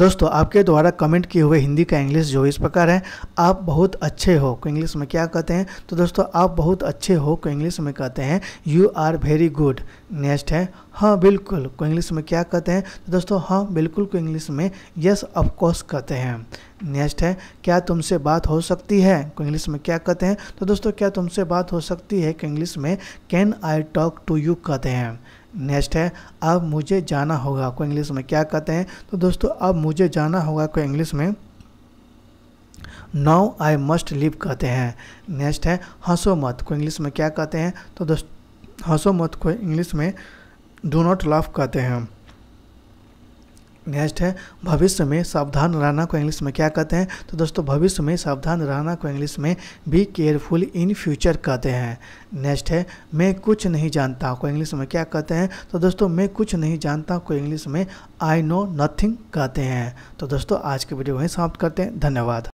दोस्तों आपके द्वारा कमेंट किए हुए हिंदी का इंग्लिश जो इस प्रकार है आप बहुत अच्छे हो को इंग्लिश में क्या कहते हैं तो दोस्तों आप बहुत अच्छे हो को इंग्लिश में कहते हैं you are very good next है हाँ बिल्कुल को इंग्लिश में क्या कहते हैं तो दोस्तों हाँ बिल्कुल को इंग्लिश में यस ऑफकोर्स कहते हैं नेक्स्ट है क्या तुमसे बात हो सकती है को इंग्लिश में क्या कहते हैं तो दोस्तों क्या तुमसे बात हो सकती है को इंग्लिश में can I talk to you कहते हैं नेक्स्ट है अब मुझे जाना होगा आपको इंग्लिश में क्या कहते हैं तो दोस्तों अब मुझे जाना होगा आपको इंग्लिश में नाउ आई मस्ट लिव कहते हैं नेक्स्ट है हंसो मत को इंग्लिश में क्या कहते हैं तो दोस्त हंसो मत को इंग्लिश में डो नॉट लव कहते हैं नेक्स्ट है भविष्य में सावधान रहना को इंग्लिश में क्या कहते हैं तो दोस्तों भविष्य में सावधान रहना को इंग्लिश में बी केयरफुल इन फ्यूचर कहते हैं नेक्स्ट है मैं कुछ नहीं जानता को इंग्लिश में क्या कहते हैं तो दोस्तों मैं कुछ नहीं जानता को इंग्लिश में आई नो नथिंग कहते हैं तो दोस्तों आज के वीडियो वहीं समाप्त करते हैं धन्यवाद